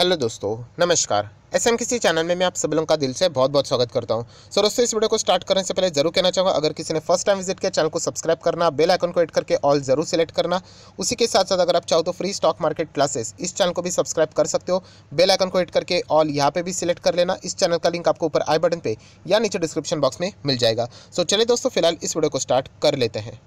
hello दोस्तों नमस्कार S M किसी चैनल में मैं आप सब लोगों का दिल से बहुत बहुत स्वागत करता हूं सो दोस्तों इस वीडियो को स्टार्ट करने से पहले जरूर कहना चाहूँगा अगर किसी ने फर्स्ट टाइम विजिट किया चैनल को सब्सक्राइब करना बेल आइकन को एड करके ऑल जरूर सेलेक्ट करना उसी के साथ साथ अगर आप चाहो तो फ्री स्टॉक मार्केट क्लासेस इस चैनल को भी सब्सक्राइब कर सकते हो बेल आइकन को एड करके ऑल यहाँ पर भी सिलेक्ट कर लेना इस चैनल का लिंक आपको ऊपर आई बटन पर या नीचे डिस्क्रिप्शन बॉक्स में मिल जाएगा सो चलिए दोस्तों फिलहाल इस वीडियो को स्टार्ट कर लेते हैं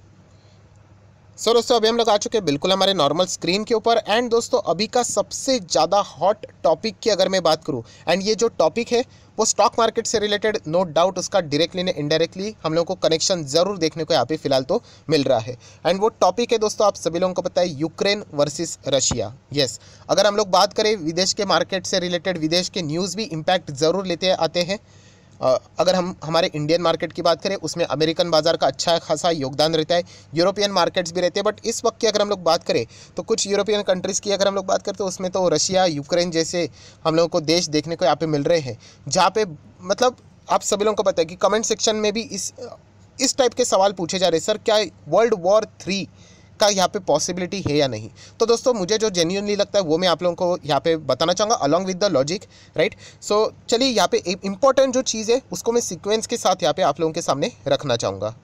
सो so, दोस्तों अभी हम लोग आ चुके हैं बिल्कुल हमारे नॉर्मल स्क्रीन के ऊपर एंड दोस्तों अभी का सबसे ज़्यादा हॉट टॉपिक की अगर मैं बात करूँ एंड ये जो टॉपिक है वो स्टॉक मार्केट से रिलेटेड नो डाउट उसका डायरेक्टली ने इनडायरेक्टली हम लोगों को कनेक्शन ज़रूर देखने को यहाँ पे फिलहाल तो मिल रहा है एंड वो टॉपिक है दोस्तों आप सभी लोगों को पता है यूक्रेन वर्सेस रशिया यस अगर हम लोग बात करें विदेश के मार्केट से रिलेटेड विदेश के न्यूज़ भी इम्पैक्ट ज़रूर लेते आते हैं अगर हम हमारे इंडियन मार्केट की बात करें उसमें अमेरिकन बाज़ार का अच्छा खासा योगदान रहता है यूरोपियन मार्केट्स भी रहते हैं बट इस वक्त की अगर हम लोग बात करें तो कुछ यूरोपियन कंट्रीज़ की अगर हम लोग बात करें तो उसमें तो रशिया यूक्रेन जैसे हम लोगों को देश देखने को यहाँ पे मिल रहे हैं जहाँ पे मतलब आप सभी लोगों को पता है कि कमेंट सेक्शन में भी इस इस टाइप के सवाल पूछे जा रहे हैं सर क्या वर्ल्ड वॉर थ्री का यहाँ पे पॉसिबिलिटी है या नहीं तो दोस्तों मुझे जो जेन्यूनली लगता है वो मैं आप लोगों को यहाँ पे बताना चाहूँगा along with the logic right so चलिए यहाँ पे इंपॉर्टेंट जो चीज़ है उसको मैं सिक्वेंस के साथ यहाँ पे आप लोगों के सामने रखना चाहूँगा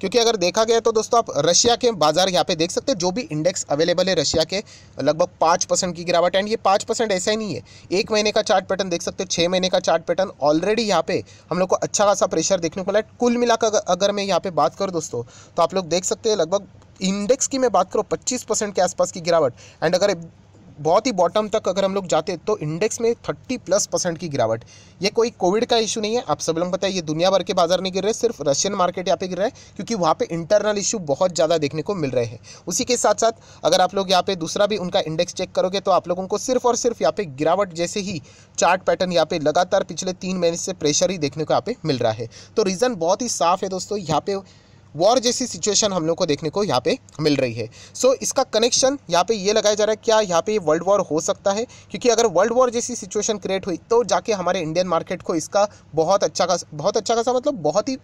क्योंकि अगर देखा गया तो दोस्तों आप रशिया के बाजार यहाँ पे देख सकते हैं जो भी इंडेक्स अवेलेबल है रशिया के लगभग पाँच परसेंट की गिरावट एंड ये पाँच परसेंट ऐसा ही नहीं है एक महीने का चार्ट पैटर्न देख सकते हो छः महीने का चार्ट पैटर्न ऑलरेडी यहाँ पे हम लोग को अच्छा खासा प्रेशर देखने को मिला है कुल मिलाकर अगर मैं यहाँ पे बात करूँ दोस्तों तो आप लोग देख सकते हैं लगभग इंडेक्स की मैं बात करूँ पच्चीस परसेंट के आसपास की गिरावट एंड अगर बहुत ही बॉटम तक अगर हम लोग जाते तो इंडेक्स में थर्टी प्लस परसेंट की गिरावट ये कोई कोविड का इशू नहीं है आप सब लोग पता है ये दुनिया भर के बाजार नहीं गिर रहे सिर्फ रशियन मार्केट यहाँ पे गिर रहा है क्योंकि वहाँ पे इंटरनल इशू बहुत ज़्यादा देखने को मिल रहे हैं उसी के साथ साथ अगर आप लोग यहाँ पे दूसरा भी उनका इंडेक्स चेक करोगे तो आप लोगों को सिर्फ और सिर्फ यहाँ पे गिरावट जैसे ही चार्ट पैटर्न यहाँ पे लगातार पिछले तीन महीने से प्रेशर ही देखने को यहाँ पे मिल रहा है तो रीज़न बहुत ही साफ है दोस्तों यहाँ पे वॉर जैसी सिचुएशन हम लोग को देखने को यहाँ पे मिल रही है सो so, इसका कनेक्शन यहाँ पे ये लगाया जा रहा है क्या यहाँ पे वर्ल्ड वॉर हो सकता है क्योंकि अगर वर्ल्ड वॉर जैसी सिचुएशन क्रिएट हुई तो जाके हमारे इंडियन मार्केट को इसका बहुत अच्छा खास बहुत अच्छा खासा मतलब बहुत ही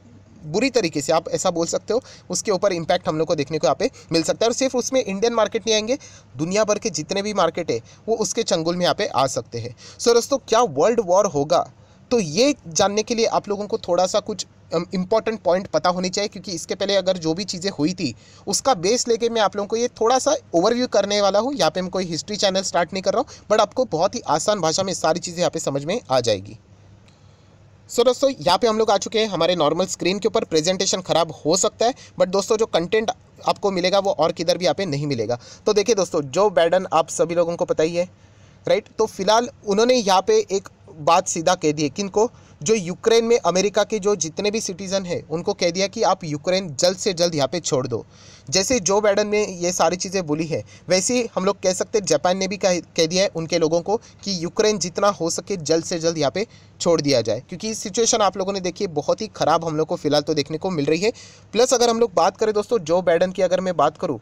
बुरी तरीके से आप ऐसा बोल सकते हो उसके ऊपर इम्पैक्ट हम लोग को देखने को यहाँ पे मिल सकता है और सिर्फ उसमें इंडियन मार्केट नहीं आएंगे दुनिया भर के जितने भी मार्केट है वो उसके चंगुल में यहाँ पे आ सकते हैं सो दोस्तों क्या वर्ल्ड वॉर होगा तो ये जानने के लिए आप लोगों को थोड़ा सा कुछ इंपॉर्टेंट पॉइंट पता होनी चाहिए क्योंकि इसके पहले अगर जो भी चीज़ें हुई थी उसका बेस लेके मैं आप लोगों को ये थोड़ा सा ओवरव्यू करने वाला हूँ यहाँ पे मैं कोई हिस्ट्री चैनल स्टार्ट नहीं कर रहा हूँ बट आपको बहुत ही आसान भाषा में सारी चीज़ें यहाँ पे समझ में आ जाएगी सो so, दोस्तों यहाँ पे हम लोग आ चुके हैं हमारे नॉर्मल स्क्रीन के ऊपर प्रेजेंटेशन खराब हो सकता है बट दोस्तों जो कंटेंट आपको मिलेगा वो और किधर भी यहाँ पे नहीं मिलेगा तो देखिए दोस्तों जो बैडन आप सभी लोगों को पता ही है राइट तो फिलहाल उन्होंने यहाँ पे एक बात सीधा कह दी है किनको जो यूक्रेन में अमेरिका के जो जितने भी सिटीज़न हैं उनको कह दिया कि आप यूक्रेन जल्द से जल्द यहाँ पे छोड़ दो जैसे जो बाइडन ने ये सारी चीज़ें बोली है वैसे ही हम लोग कह सकते हैं जापान ने भी कह कह दिया है उनके लोगों को कि यूक्रेन जितना हो सके जल्द से जल्द यहाँ पे छोड़ दिया जाए क्योंकि सिचुएशन आप लोगों ने देखी बहुत ही ख़राब हम लोग को फिलहाल तो देखने को मिल रही है प्लस अगर हम लोग बात करें दोस्तों जो बाइडन की अगर मैं बात करूँ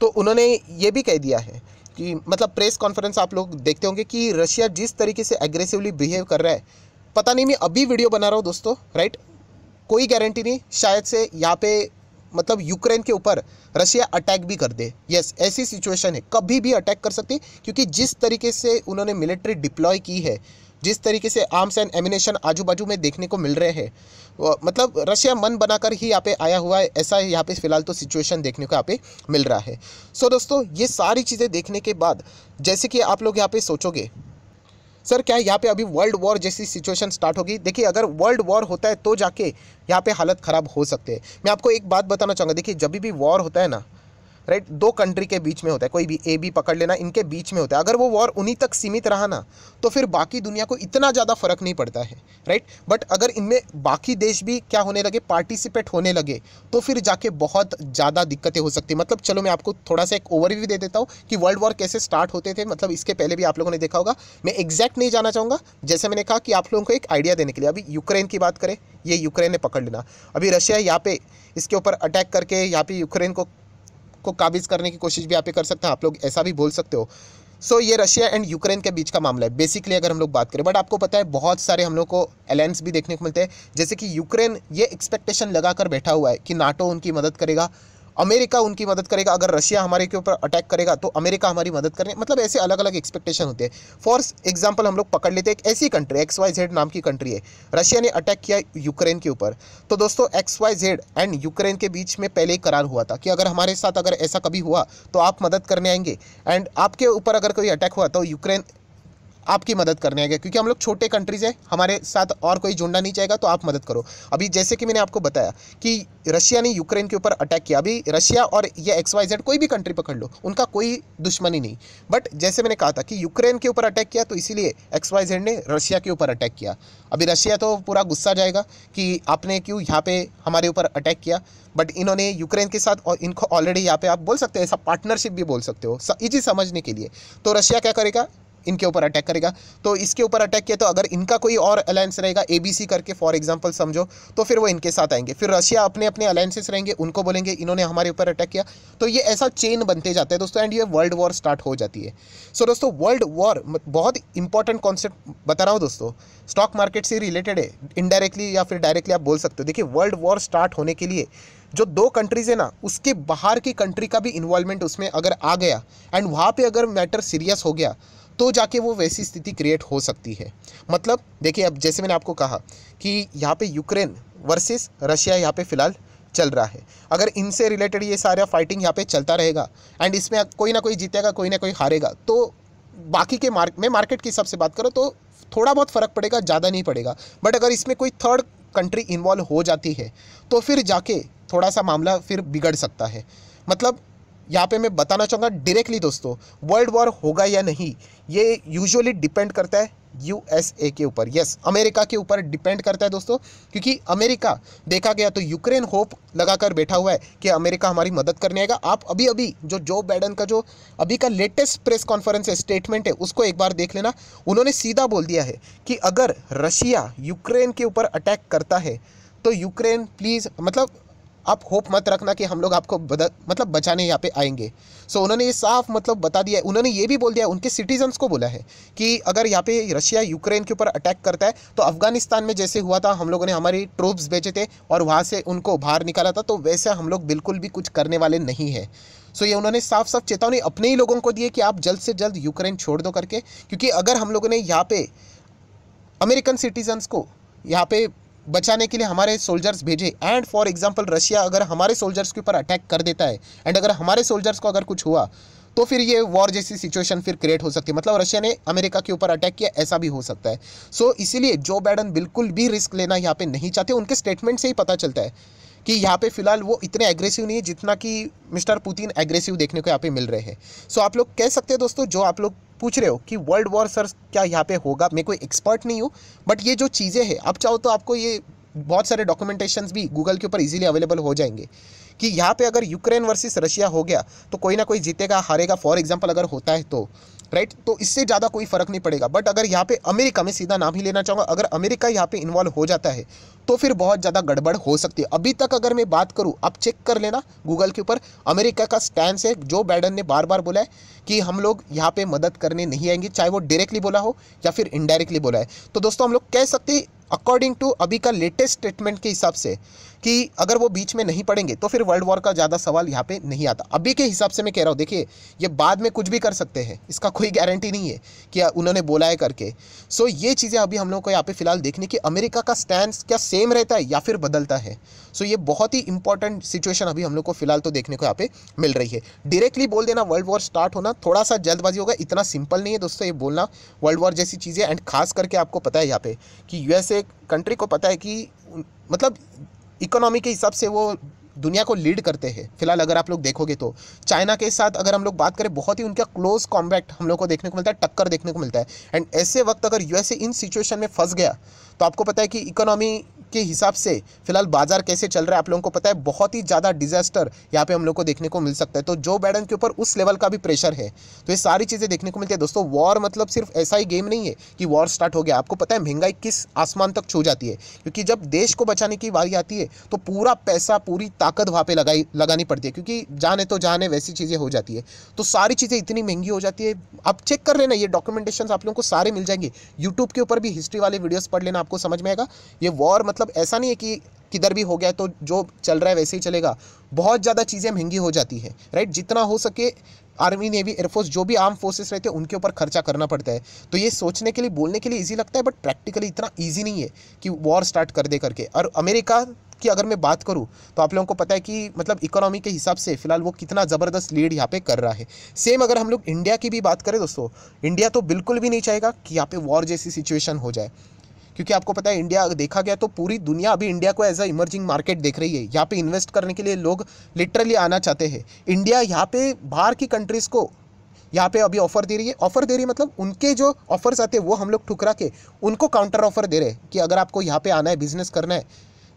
तो उन्होंने ये भी कह दिया है कि मतलब प्रेस कॉन्फ्रेंस आप लोग देखते होंगे कि रशिया जिस तरीके से एग्रेसिवली बिहेव कर रहा है पता नहीं मैं अभी वीडियो बना रहा हूँ दोस्तों राइट कोई गारंटी नहीं शायद से यहाँ पे मतलब यूक्रेन के ऊपर रशिया अटैक भी कर दे यस yes, ऐसी सिचुएशन है कभी भी अटैक कर सकती क्योंकि जिस तरीके से उन्होंने मिलिट्री डिप्लॉय की है जिस तरीके से आर्म्स एंड एमिनेशन आजू बाजू में देखने को मिल रहे हैं मतलब रशिया मन बनाकर ही यहाँ पे आया हुआ है ऐसा यहाँ पे फिलहाल तो सिचुएशन देखने को यहाँ पे मिल रहा है सो so, दोस्तों ये सारी चीज़ें देखने के बाद जैसे कि आप लोग यहाँ पे सोचोगे सर क्या यहाँ पे अभी वर्ल्ड वॉर जैसी सिचुएशन स्टार्ट होगी देखिए अगर वर्ल्ड वॉर होता है तो जाके यहाँ पे हालत ख़राब हो सकते हैं मैं आपको एक बात बताना चाहूँगा देखिए जब भी वॉर होता है ना राइट दो कंट्री के बीच में होता है कोई भी ए बी पकड़ लेना इनके बीच में होता है अगर वो वॉर उन्हीं तक सीमित रहा ना तो फिर बाकी दुनिया को इतना ज़्यादा फ़र्क नहीं पड़ता है राइट बट अगर इनमें बाकी देश भी क्या होने लगे पार्टिसिपेट होने लगे तो फिर जाके बहुत ज़्यादा दिक्कतें हो सकती मतलब चलो मैं आपको थोड़ा सा एक ओवरव्यू दे देता हूँ कि वर्ल्ड वॉर कैसे स्टार्ट होते थे मतलब इसके पहले भी आप लोगों ने देखा होगा मैं एग्जैक्ट नहीं जाना चाहूँगा जैसे मैंने कहा कि आप लोगों को एक आइडिया देने के लिए अभी यूक्रेन की बात करें ये यूक्रेन ने पकड़ लेना अभी रशिया यहाँ पे इसके ऊपर अटैक करके यहाँ पे यूक्रेन को को काबिज करने की कोशिश भी आप कर सकते हैं आप लोग ऐसा भी बोल सकते हो सो so, ये रशिया एंड यूक्रेन के बीच का मामला है बेसिकली अगर हम लोग बात करें बट आपको पता है बहुत सारे हम लोग को अलायंस भी देखने को मिलते हैं जैसे कि यूक्रेन ये एक्सपेक्टेशन लगाकर बैठा हुआ है कि नाटो उनकी मदद करेगा अमेरिका उनकी मदद करेगा अगर रशिया हमारे के ऊपर अटैक करेगा तो अमेरिका हमारी मदद करें मतलब ऐसे अलग अलग एक्सपेक्टेशन होते हैं फॉर एग्जाम्पल हम लोग पकड़ लेते हैं एक ऐसी कंट्री एक्स वाई जेड नाम की कंट्री है रशिया ने अटैक किया यूक्रेन के ऊपर तो दोस्तों X Y Z and Ukraine के बीच में पहले ही करार हुआ था कि अगर हमारे साथ अगर ऐसा कभी हुआ तो आप मदद करने आएंगे एंड आपके ऊपर अगर कोई अटैक हुआ तो यूक्रेन आपकी मदद करने आएगा क्योंकि हम लोग छोटे कंट्रीज है हमारे साथ और कोई जुड़ना नहीं चाहेगा तो आप मदद करो अभी जैसे कि मैंने आपको बताया कि रशिया ने यूक्रेन के ऊपर अटैक किया अभी रशिया और ये एक्स वाई जेड कोई भी कंट्री पकड़ लो उनका कोई दुश्मनी नहीं बट जैसे मैंने कहा था कि यूक्रेन के ऊपर अटैक किया तो इसीलिए एक्स वाई जेड ने रशिया के ऊपर अटैक किया अभी रशिया तो पूरा गुस्सा जाएगा कि आपने क्यों यहाँ पे हमारे ऊपर अटैक किया बट इन्होंने यूक्रेन के साथ और इनको ऑलरेडी यहाँ पे आप बोल सकते हो ऐसा पार्टनरशिप भी बोल सकते हो इजी समझने के लिए तो रशिया क्या करेगा इनके ऊपर अटैक करेगा तो इसके ऊपर अटैक किया तो अगर इनका कोई और अलायंस रहेगा ए करके फॉर एग्जाम्पल समझो तो फिर वो इनके साथ आएंगे फिर रशिया अपने अपने अलायंसेस रहेंगे उनको बोलेंगे इन्होंने हमारे ऊपर अटैक किया तो ये ऐसा चेन बनते जाता है दोस्तों एंड ये वर्ल्ड वॉर स्टार्ट हो जाती है सो so, दोस्तों वर्ल्ड वॉर बहुत इंपॉर्टेंट कॉन्सेप्ट बता रहा हूँ दोस्तों स्टॉक मार्केट से रिलेटेड है इनडायरेक्टली या फिर डायरेक्टली आप बोल सकते हो देखिए वर्ल्ड वॉर स्टार्ट होने के लिए जो दो कंट्रीज़ है ना उसके बाहर की कंट्री का भी इन्वॉल्वमेंट उसमें अगर आ गया एंड वहाँ पे अगर मैटर सीरियस हो गया तो जाके वो वैसी स्थिति क्रिएट हो सकती है मतलब देखिए अब जैसे मैंने आपको कहा कि यहाँ पे यूक्रेन वर्सेस रशिया यहाँ पे फ़िलहाल चल रहा है अगर इनसे रिलेटेड ये सारा फाइटिंग यहाँ पे चलता रहेगा एंड इसमें कोई ना कोई जीतेगा कोई ना कोई हारेगा तो बाकी के मार्क में मार्केट के हिसाब से बात करो तो थोड़ा बहुत फ़र्क पड़ेगा ज़्यादा नहीं पड़ेगा बट अगर इसमें कोई थर्ड कंट्री इन्वॉल्व हो जाती है तो फिर जाके थोड़ा सा मामला फिर बिगड़ सकता है मतलब यहाँ पे मैं बताना चाहूँगा डायरेक्टली दोस्तों वर्ल्ड वॉर होगा या नहीं ये यूजुअली डिपेंड करता है यू के ऊपर यस अमेरिका के ऊपर डिपेंड करता है दोस्तों क्योंकि अमेरिका देखा गया तो यूक्रेन होप लगाकर बैठा हुआ है कि अमेरिका हमारी मदद करने आएगा आप अभी अभी जो जो बाइडन का जो अभी का लेटेस्ट प्रेस कॉन्फ्रेंस है स्टेटमेंट है उसको एक बार देख लेना उन्होंने सीधा बोल दिया है कि अगर रशिया यूक्रेन के ऊपर अटैक करता है तो यूक्रेन प्लीज़ मतलब आप होप मत रखना कि हम लोग आपको बदल मतलब बचाने यहाँ पे आएंगे सो so, उन्होंने ये साफ मतलब बता दिया है उन्होंने ये भी बोल दिया है उनके सिटीजन्स को बोला है कि अगर यहाँ पे रशिया यूक्रेन के ऊपर अटैक करता है तो अफगानिस्तान में जैसे हुआ था हम लोगों ने हमारी ट्रूप्स भेजे थे और वहाँ से उनको बाहर निकाला था तो वैसे हम लोग बिल्कुल भी कुछ करने वाले नहीं है सो so, ये उन्होंने साफ साफ चेतावनी अपने ही लोगों को दी है कि आप जल्द से जल्द यूक्रेन छोड़ दो करके क्योंकि अगर हम लोगों ने यहाँ पे अमेरिकन सिटीजन्स को यहाँ पे बचाने के लिए हमारे सोल्जर्स भेजे एंड फॉर एग्जाम्पल रशिया अगर हमारे सोल्जर्स के ऊपर अटैक कर देता है एंड अगर हमारे सोल्जर्स को अगर कुछ हुआ तो फिर ये वॉर जैसी सिचुएशन फिर क्रिएट हो सकती है मतलब रशिया ने अमेरिका के ऊपर अटैक किया ऐसा भी हो सकता है सो so, इसीलिए जो बाइडन बिल्कुल भी रिस्क लेना यहाँ पे नहीं चाहते उनके स्टेटमेंट से ही पता चलता है कि यहाँ पे फिलहाल वो इतने एग्रेसिव नहीं है जितना कि मिस्टर पुतिन एग्रेसिव देखने को यहाँ पे मिल रहे हैं सो आप लोग कह सकते हैं दोस्तों जो आप लोग पूछ रहे हो कि वर्ल्ड वॉर सर क्या यहाँ पे होगा मैं कोई एक्सपर्ट नहीं हूँ बट ये जो चीज़ें हैं आप चाहो तो आपको ये बहुत सारे डॉक्यूमेंटेशंस भी गूगल के ऊपर इजीली अवेलेबल हो जाएंगे कि यहाँ पे अगर यूक्रेन वर्सेस रशिया हो गया तो कोई ना कोई जीतेगा हारेगा फॉर एग्जांपल अगर होता है तो राइट तो इससे ज़्यादा कोई फ़र्क नहीं पड़ेगा बट अगर यहाँ पे अमेरिका में सीधा नाम ही लेना चाहूँगा अगर अमेरिका यहाँ पे इन्वॉल्व हो जाता है तो फिर बहुत ज़्यादा गड़बड़ हो सकती है अभी तक अगर मैं बात करूँ आप चेक कर लेना गूगल के ऊपर अमेरिका का स्टैंड है जो बाइडन ने बार बार बोला है कि हम लोग यहाँ पर मदद करने नहीं आएंगे चाहे वो डायरेक्टली बोला हो या फिर इनडायरेक्टली बोला है तो दोस्तों हम लोग कह सकते अकॉर्डिंग टू अभी का लेटेस्ट स्टेटमेंट के हिसाब से कि अगर वो बीच में नहीं पड़ेंगे तो फिर वर्ल्ड वॉर का ज़्यादा सवाल यहाँ पे नहीं आता अभी के हिसाब से मैं कह रहा हूँ देखिए ये बाद में कुछ भी कर सकते हैं इसका कोई गारंटी नहीं है कि उन्होंने बोला है करके सो ये चीज़ें अभी हम लोग को यहाँ पे फिलहाल देखने कि अमेरिका का स्टैंड क्या सेम रहता है या फिर बदलता है सो ये बहुत ही इंपॉर्टेंट सिचुएशन अभी हम लोग को फिलहाल तो देखने को यहाँ पे मिल रही है डायरेक्टली बोल देना वर्ल्ड वॉर स्टार्ट होना थोड़ा सा जल्दबाजी होगा इतना सिंपल नहीं है दोस्तों ये बोलना वर्ल्ड वॉर जैसी चीज़ें एंड खास करके आपको पता है यहाँ पे कि यूएसए कंट्री को पता है कि मतलब इकोनॉमी के हिसाब से वो दुनिया को लीड करते हैं फिलहाल अगर आप लोग देखोगे तो चाइना के साथ अगर हम लोग बात करें बहुत ही उनका क्लोज कॉम्बैक्ट हम लोग को देखने को मिलता है टक्कर देखने को मिलता है एंड ऐसे वक्त अगर यूएसए इन सिचुएशन में फंस गया तो आपको पता है कि इकोनॉमी के हिसाब से फिलहाल बाजार कैसे चल रहा है आप लोगों को पता है बहुत ही ज़्यादा डिजास्टर यहाँ पे हम लोग को देखने को मिल सकता है तो जो बैडन के ऊपर उस लेवल का भी प्रेशर है तो ये सारी चीज़ें देखने को मिलती है दोस्तों वॉर मतलब सिर्फ ऐसा ही गेम नहीं है कि वॉर स्टार्ट हो गया आपको पता है महंगाई किस आसमान तक छू जाती है क्योंकि जब देश को बचाने की बारी आती है तो पूरा पैसा पूरी ताकत वहाँ पर लगाई लगानी पड़ती है क्योंकि जाने तो जाने वैसी चीज़ें हो जाती है तो सारी चीज़ें इतनी महंगी हो जाती है आप चेक कर लेना ये डॉक्यूमेंटेशन आप लोगों को सारे मिल जाएंगे यूट्यूब के ऊपर भी हिस्ट्री वाले वीडियोज़ पढ़ लेना आपको समझ में आएगा ये वॉर मतलब मतलब ऐसा नहीं है कि किधर भी हो गया तो जो चल रहा है वैसे ही चलेगा बहुत ज़्यादा चीज़ें महंगी हो जाती है राइट जितना हो सके आर्मी नेवी एयरफोर्स जो भी आर्म फोर्सेस रहते हैं उनके ऊपर खर्चा करना पड़ता है तो ये सोचने के लिए बोलने के लिए ईजी लगता है बट प्रैक्टिकली इतना ईजी नहीं है कि वॉर स्टार्ट कर दे करके और अमेरिका की अगर मैं बात करूँ तो आप लोगों को पता है कि मतलब इकोनॉमी के हिसाब से फिलहाल वो कितना ज़बरदस्त लीड यहाँ पे कर रहा है सेम अगर हम लोग इंडिया की भी बात करें दोस्तों इंडिया तो बिल्कुल भी नहीं चाहेगा कि यहाँ पे वॉर जैसी सिचुएशन हो जाए क्योंकि आपको पता है इंडिया देखा गया तो पूरी दुनिया अभी इंडिया को एज अ इमर्जिंग मार्केट देख रही है यहाँ पे इन्वेस्ट करने के लिए लोग लिटरली आना चाहते हैं इंडिया यहाँ पे बाहर की कंट्रीज़ को यहाँ पे अभी ऑफर दे रही है ऑफर दे रही है मतलब उनके जो ऑफर्स आते हैं वो हम लोग ठुकरा के उनको काउंटर ऑफर दे रहे हैं कि अगर आपको यहाँ पे आना है बिजनेस करना है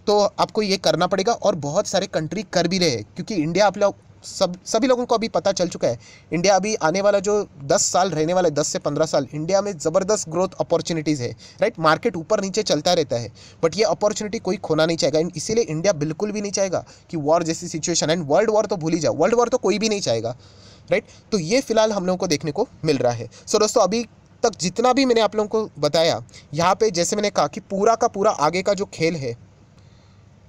तो आपको ये करना पड़ेगा और बहुत सारे कंट्री कर भी रहे हैं क्योंकि इंडिया आप लोग सब सभी लोगों को अभी पता चल चुका है इंडिया अभी आने वाला जो 10 साल रहने वाला है 10 से 15 साल इंडिया में ज़बरदस्त ग्रोथ अपॉर्चुनिटीज़ है राइट मार्केट ऊपर नीचे चलता रहता है बट ये अपॉर्चुनिटी कोई खोना नहीं चाहेगा एंड इसीलिए इंडिया बिल्कुल भी नहीं चाहेगा कि वॉर जैसी सिचुएशन एंड वर्ल्ड वॉर तो भूल ही जाओ वर्ल्ड वॉर तो कोई भी नहीं चाहेगा राइट तो ये फिलहाल हम लोगों को देखने को मिल रहा है सो so, दोस्तों अभी तक जितना भी मैंने आप लोगों को बताया यहाँ पे जैसे मैंने कहा कि पूरा का पूरा आगे का जो खेल है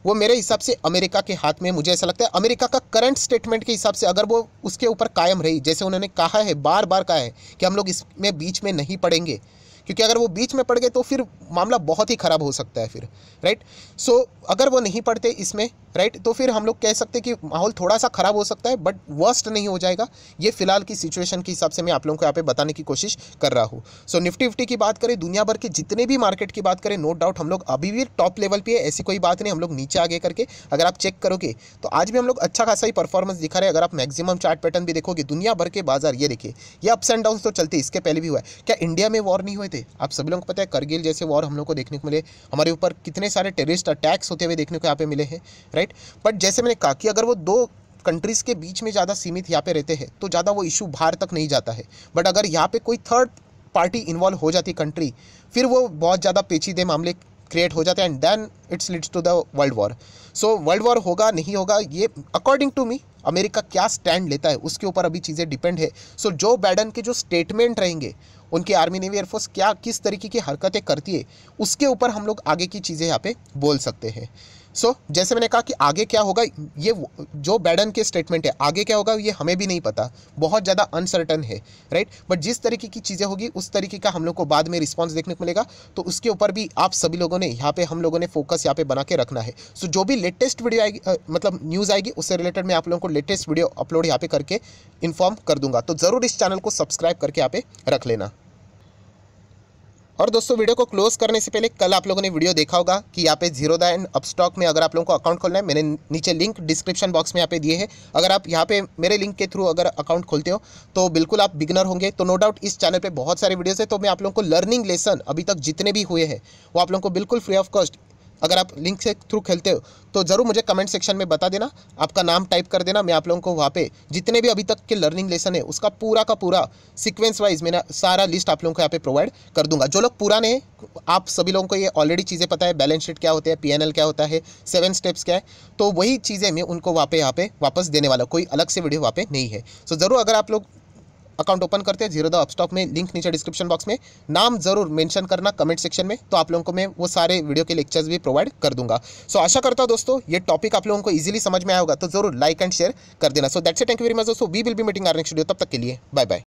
वो मेरे हिसाब से अमेरिका के हाथ में मुझे ऐसा लगता है अमेरिका का करंट स्टेटमेंट के हिसाब से अगर वो उसके ऊपर कायम रही जैसे उन्होंने कहा है बार बार कहा है कि हम लोग इसमें बीच में नहीं पड़ेंगे क्योंकि अगर वो बीच में पड़ गए तो फिर मामला बहुत ही ख़राब हो सकता है फिर राइट सो so, अगर वो नहीं पड़ते इसमें राइट तो फिर हम लोग कह सकते हैं कि माहौल थोड़ा सा ख़राब हो सकता है बट वर्स्ट नहीं हो जाएगा ये फिलहाल की सिचुएशन के हिसाब से मैं आप लोगों को यहाँ पे बताने की कोशिश कर रहा हूँ सो so, निफ्टी फिफ्टी की बात करें दुनिया भर के जितने भी मार्केट की बात करें नो डाउट हम लोग अभी भी टॉप लेवल पर है ऐसी कोई बात नहीं हम लोग नीचे आगे करके अगर आप चेक करोगे तो आज भी हम लोग अच्छा खासा ही परफॉर्मेंस दिखा रहे हैं अगर आप मैक्सिमम चार्ट पैटर्न भी देखोगे दुनिया भर के बाजार ये देखिए ये अप्स एंड डाउन तो चलते इसके पहले भी हुआ है क्या इंडिया में वॉर नहीं हुए थे आप सभी लोगों को पता है करगिल जैसे वॉर हम लोग को देखने को मिले हमारे ऊपर कितने सारे टेरिस्ट अटैक्स होते हुए देखने को यहाँ पे मिले हैं राइट बट जैसे मैंने कहा कि अगर वो दो कंट्रीज़ के बीच में ज़्यादा सीमित यहाँ पे रहते हैं तो ज़्यादा वो इशू बाहर तक नहीं जाता है बट अगर यहाँ पे कोई थर्ड पार्टी इन्वॉल्व हो जाती कंट्री फिर वो बहुत ज़्यादा पेचीदे मामले क्रिएट हो जाते हैं and then it's leads to the world war so world war होगा नहीं होगा ये अकॉर्डिंग टू मी अमेरिका क्या स्टैंड लेता है उसके ऊपर अभी चीज़ें डिपेंड है सो so, जो बाइडन के जो स्टेटमेंट रहेंगे उनके आर्मी नेवी एयरफोर्स क्या किस तरीके की हरकतें करती है उसके ऊपर हम लोग आगे की चीज़ें यहाँ पे बोल सकते हैं सो so, जैसे मैंने कहा कि आगे क्या होगा ये जो बैडन के स्टेटमेंट है आगे क्या होगा ये हमें भी नहीं पता बहुत ज़्यादा अनसर्टन है राइट बट जिस तरीके की चीज़ें होगी उस तरीके का हम लोग को बाद में रिस्पॉन्स देखने को मिलेगा तो उसके ऊपर भी आप सभी लोगों ने यहाँ पे हम लोगों ने फोकस यहाँ पे बना के रखना है सो so, जो भी लेटेस्ट वीडियो आएगी आ, मतलब न्यूज़ आएगी उससे रिलेटेड मैं आप लोगों को लेटेस्ट वीडियो अपलोड यहाँ पे करके इन्फॉर्म कर दूंगा तो ज़रूर इस चैनल को सब्सक्राइब करके यहाँ पे रख लेना और दोस्तों वीडियो को क्लोज करने से पहले कल आप लोगों ने वीडियो देखा होगा कि यहाँ पे द एंड अपस्टॉक में अगर आप लोगों को अकाउंट खोलना है मैंने नीचे लिंक डिस्क्रिप्शन बॉक्स में यहाँ पे दिए हैं अगर आप यहाँ पे मेरे लिंक के थ्रू अगर अकाउंट खोलते हो तो बिल्कुल आप बिगनर होंगे तो नो डाउट इस चैनल पर बहुत सारे वीडियोज़ है तो मैं आप लोगों को लर्निंग लेसन अभी तक जितने भी हुए हैं वो आप लोगों को बिल्कुल फ्री ऑफ कॉस्ट अगर आप लिंक से थ्रू खेलते हो तो ज़रूर मुझे कमेंट सेक्शन में बता देना आपका नाम टाइप कर देना मैं आप लोगों को वहाँ पे जितने भी अभी तक के लर्निंग लेसन है उसका पूरा का पूरा सीक्वेंस वाइज मेरा सारा लिस्ट आप लोगों को यहाँ पे प्रोवाइड कर दूंगा जो लोग पुराने हैं आप सभी लोगों को ये ऑलरेडी चीज़ें पता है बैलेंस शीट क्या होता है पी क्या होता है सेवन स्टेप्स क्या है तो वही चीज़ें मैं उनको वहाँ पे यहाँ पे वापस देने वाला कोई अलग से वीडियो वहाँ पे नहीं है सो ज़रूर अगर आप लोग अकाउंट ओपन करते हैं जीरो द अपस्टॉक में लिंक नीचे डिस्क्रिप्शन बॉक्स में नाम जरूर मेंशन करना कमेंट सेक्शन में तो आप लोगों को मैं वो सारे वीडियो के लेक्चर्स भी प्रोवाइड कर दूंगा सो so, आशा करता हूँ दोस्तों ये टॉपिक आप लोगों को इजीली समझ में आया होगा तो जरूर लाइक एंड शेयर कर देना so that's a thank you very much दोस्तों we will be meeting our next video तब तक के लिए बाय बाय